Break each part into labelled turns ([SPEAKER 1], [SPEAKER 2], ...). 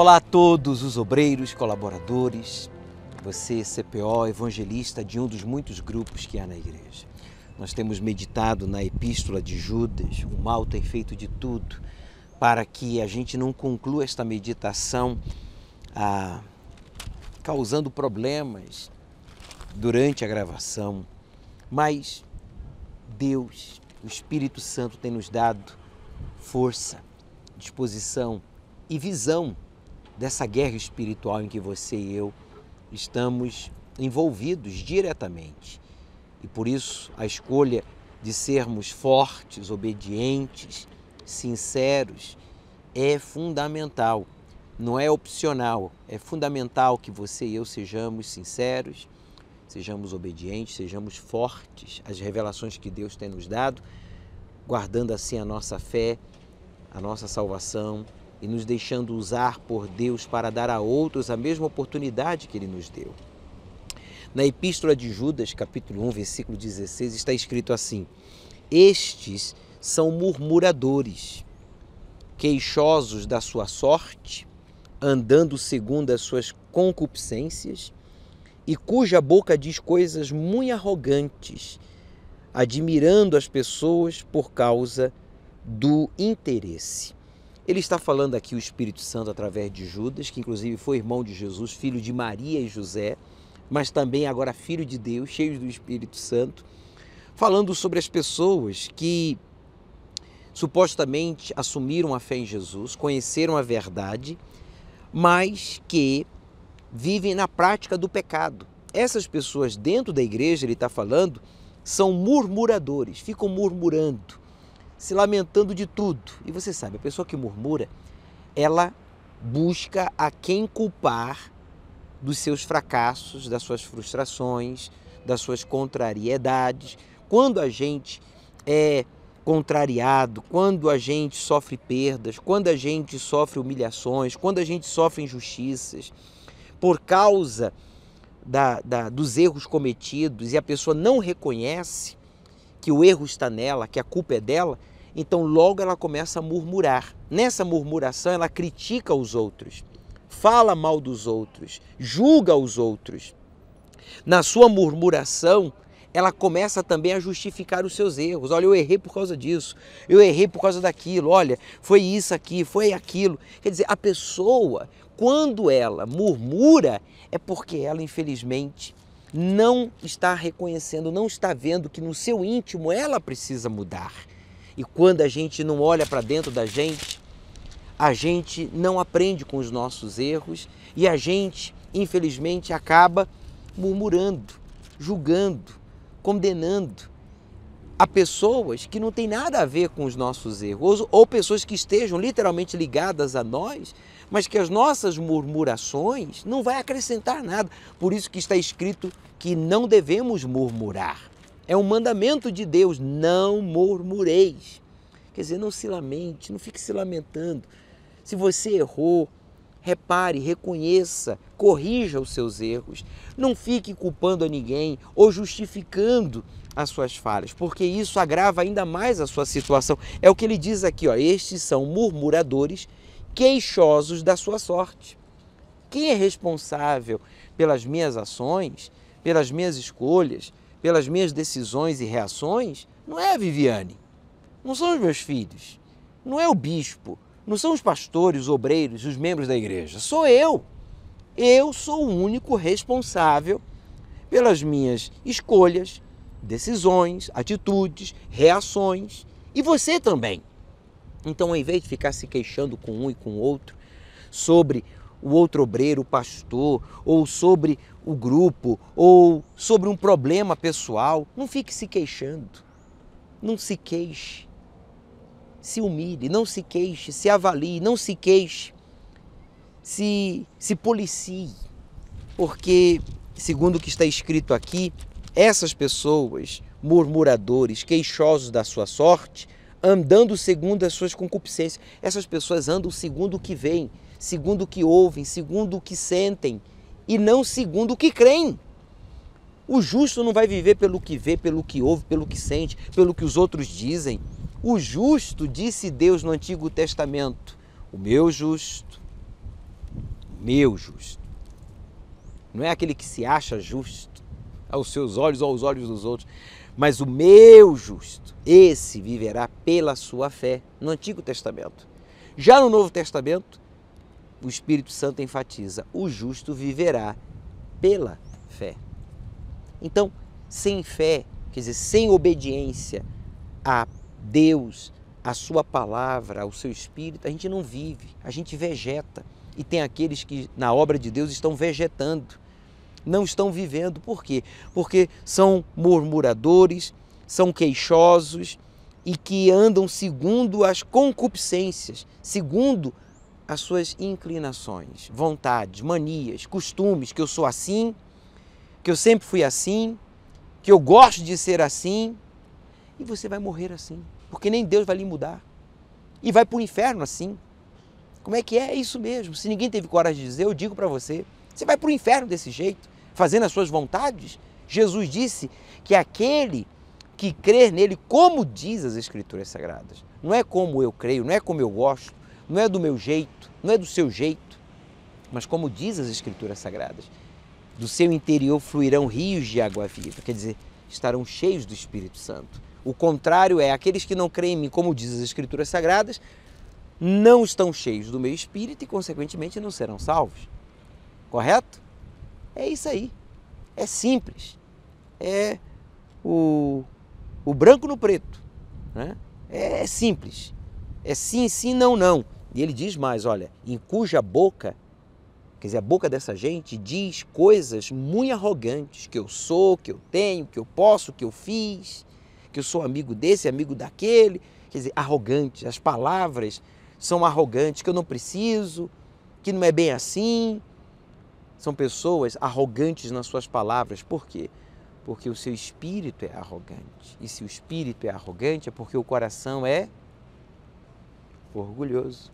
[SPEAKER 1] Olá a todos os obreiros, colaboradores, você, CPO, evangelista de um dos muitos grupos que há na igreja. Nós temos meditado na epístola de Judas, o mal tem feito de tudo, para que a gente não conclua esta meditação ah, causando problemas durante a gravação. Mas Deus, o Espírito Santo, tem nos dado força, disposição e visão dessa guerra espiritual em que você e eu estamos envolvidos diretamente. E por isso a escolha de sermos fortes, obedientes, sinceros é fundamental. Não é opcional, é fundamental que você e eu sejamos sinceros, sejamos obedientes, sejamos fortes às revelações que Deus tem nos dado, guardando assim a nossa fé, a nossa salvação e nos deixando usar por Deus para dar a outros a mesma oportunidade que ele nos deu. Na Epístola de Judas, capítulo 1, versículo 16, está escrito assim: Estes são murmuradores, queixosos da sua sorte, andando segundo as suas concupiscências, e cuja boca diz coisas muito arrogantes, admirando as pessoas por causa do interesse. Ele está falando aqui o Espírito Santo através de Judas, que inclusive foi irmão de Jesus, filho de Maria e José, mas também agora filho de Deus, cheio do Espírito Santo, falando sobre as pessoas que supostamente assumiram a fé em Jesus, conheceram a verdade, mas que vivem na prática do pecado. Essas pessoas dentro da igreja, ele está falando, são murmuradores, ficam murmurando, se lamentando de tudo. E você sabe, a pessoa que murmura, ela busca a quem culpar dos seus fracassos, das suas frustrações, das suas contrariedades. Quando a gente é contrariado, quando a gente sofre perdas, quando a gente sofre humilhações, quando a gente sofre injustiças, por causa da, da, dos erros cometidos e a pessoa não reconhece que o erro está nela, que a culpa é dela, então, logo ela começa a murmurar. Nessa murmuração, ela critica os outros, fala mal dos outros, julga os outros. Na sua murmuração, ela começa também a justificar os seus erros. Olha, eu errei por causa disso, eu errei por causa daquilo, olha, foi isso aqui, foi aquilo. Quer dizer, a pessoa, quando ela murmura, é porque ela, infelizmente, não está reconhecendo, não está vendo que no seu íntimo ela precisa mudar. E quando a gente não olha para dentro da gente, a gente não aprende com os nossos erros e a gente, infelizmente, acaba murmurando, julgando, condenando a pessoas que não têm nada a ver com os nossos erros, ou pessoas que estejam literalmente ligadas a nós, mas que as nossas murmurações não vai acrescentar nada. Por isso que está escrito que não devemos murmurar. É um mandamento de Deus, não murmureis. Quer dizer, não se lamente, não fique se lamentando. Se você errou, repare, reconheça, corrija os seus erros. Não fique culpando a ninguém ou justificando as suas falhas, porque isso agrava ainda mais a sua situação. É o que ele diz aqui, ó, estes são murmuradores, queixosos da sua sorte. Quem é responsável pelas minhas ações, pelas minhas escolhas, pelas minhas decisões e reações não é a Viviane, não são os meus filhos, não é o bispo, não são os pastores, os obreiros, os membros da igreja, sou eu. Eu sou o único responsável pelas minhas escolhas, decisões, atitudes, reações e você também. Então, ao invés de ficar se queixando com um e com o outro sobre o outro obreiro, o pastor, ou sobre o grupo, ou sobre um problema pessoal. Não fique se queixando. Não se queixe. Se humilhe, não se queixe, se avalie, não se queixe. Se, se policie. Porque, segundo o que está escrito aqui, essas pessoas, murmuradores, queixosos da sua sorte, andando segundo as suas concupiscências, essas pessoas andam segundo o que vem segundo o que ouvem, segundo o que sentem e não segundo o que creem. O justo não vai viver pelo que vê, pelo que ouve, pelo que sente, pelo que os outros dizem. O justo, disse Deus no Antigo Testamento, o meu justo, meu justo. Não é aquele que se acha justo aos seus olhos ou aos olhos dos outros, mas o meu justo, esse viverá pela sua fé, no Antigo Testamento. Já no Novo Testamento, o Espírito Santo enfatiza: o justo viverá pela fé. Então, sem fé, quer dizer, sem obediência a Deus, a Sua palavra, ao Seu Espírito, a gente não vive, a gente vegeta. E tem aqueles que na obra de Deus estão vegetando, não estão vivendo. Por quê? Porque são murmuradores, são queixosos e que andam segundo as concupiscências, segundo as suas inclinações, vontades, manias, costumes, que eu sou assim, que eu sempre fui assim, que eu gosto de ser assim, e você vai morrer assim, porque nem Deus vai lhe mudar. E vai para o inferno assim. Como é que é? É isso mesmo. Se ninguém teve coragem de dizer, eu digo para você: você vai para o inferno desse jeito, fazendo as suas vontades. Jesus disse que aquele que crer nele, como diz as Escrituras Sagradas, não é como eu creio, não é como eu gosto, não é do meu jeito, não é do seu jeito, mas como diz as Escrituras Sagradas, do seu interior fluirão rios de água viva, quer dizer, estarão cheios do Espírito Santo. O contrário é aqueles que não creem em mim, como diz as Escrituras Sagradas, não estão cheios do meu espírito e, consequentemente, não serão salvos. Correto? É isso aí. É simples. É o, o branco no preto. Né? É, é simples. É sim, sim, não, não. E ele diz mais: olha, em cuja boca, quer dizer, a boca dessa gente diz coisas muito arrogantes: que eu sou, que eu tenho, que eu posso, que eu fiz, que eu sou amigo desse, amigo daquele. Quer dizer, arrogantes, as palavras são arrogantes, que eu não preciso, que não é bem assim. São pessoas arrogantes nas suas palavras. Por quê? Porque o seu espírito é arrogante. E se o espírito é arrogante, é porque o coração é orgulhoso.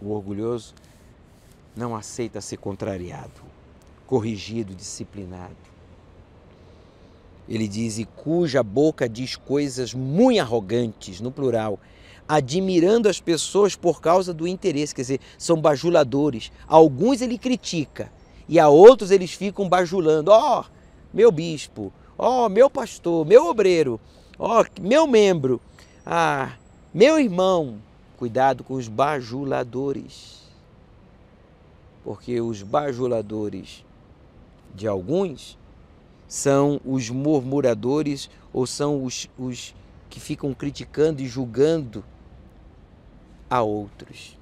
[SPEAKER 1] O orgulhoso não aceita ser contrariado, corrigido, disciplinado. Ele diz: e cuja boca diz coisas muito arrogantes, no plural, admirando as pessoas por causa do interesse, quer dizer, são bajuladores. alguns ele critica e a outros eles ficam bajulando: ó, oh, meu bispo, ó, oh, meu pastor, meu obreiro, ó, oh, meu membro, ah, meu irmão, Cuidado com os bajuladores, porque os bajuladores de alguns são os murmuradores ou são os, os que ficam criticando e julgando a outros.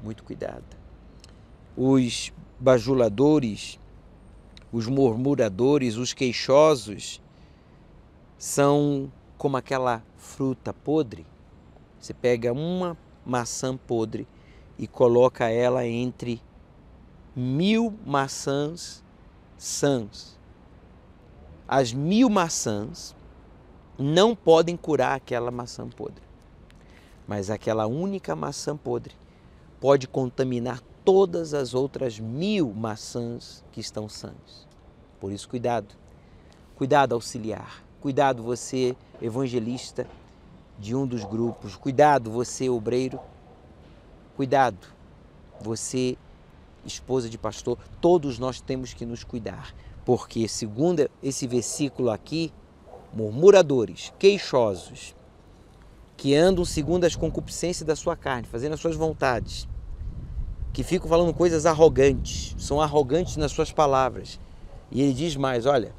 [SPEAKER 1] Muito cuidado. Os bajuladores, os murmuradores, os queixosos são como aquela fruta podre você pega uma maçã podre e coloca ela entre mil maçãs sãs. As mil maçãs não podem curar aquela maçã podre, mas aquela única maçã podre pode contaminar todas as outras mil maçãs que estão sãs. Por isso, cuidado. Cuidado, auxiliar. Cuidado, você, evangelista, de um dos grupos. Cuidado, você, obreiro. Cuidado, você, esposa de pastor. Todos nós temos que nos cuidar, porque, segundo esse versículo aqui, murmuradores, queixosos, que andam segundo as concupiscências da sua carne, fazendo as suas vontades, que ficam falando coisas arrogantes, são arrogantes nas suas palavras. E ele diz mais: olha,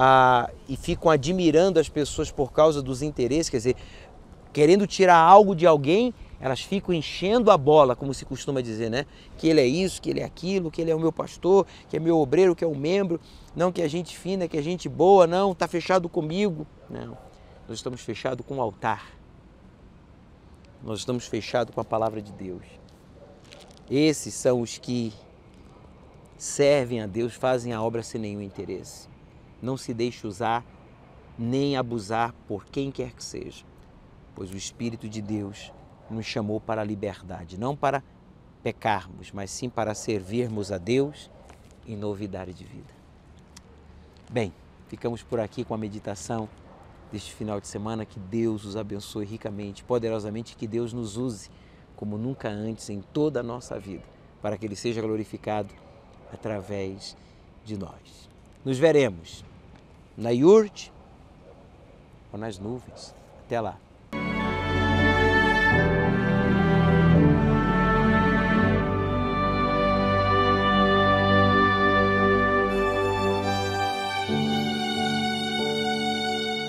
[SPEAKER 1] ah, e ficam admirando as pessoas por causa dos interesses, quer dizer, querendo tirar algo de alguém, elas ficam enchendo a bola, como se costuma dizer, né? Que ele é isso, que ele é aquilo, que ele é o meu pastor, que é meu obreiro, que é o um membro, não que a é gente fina, que a é gente boa, não, tá fechado comigo. Não. Nós estamos fechados com o altar. Nós estamos fechados com a palavra de Deus. Esses são os que servem a Deus, fazem a obra sem nenhum interesse. Não se deixe usar nem abusar por quem quer que seja, pois o Espírito de Deus nos chamou para a liberdade, não para pecarmos, mas sim para servirmos a Deus em novidade de vida. Bem, ficamos por aqui com a meditação deste final de semana. Que Deus os abençoe ricamente, poderosamente, que Deus nos use como nunca antes em toda a nossa vida, para que Ele seja glorificado através de nós. Nos veremos na Yurt ou nas nuvens. Até lá.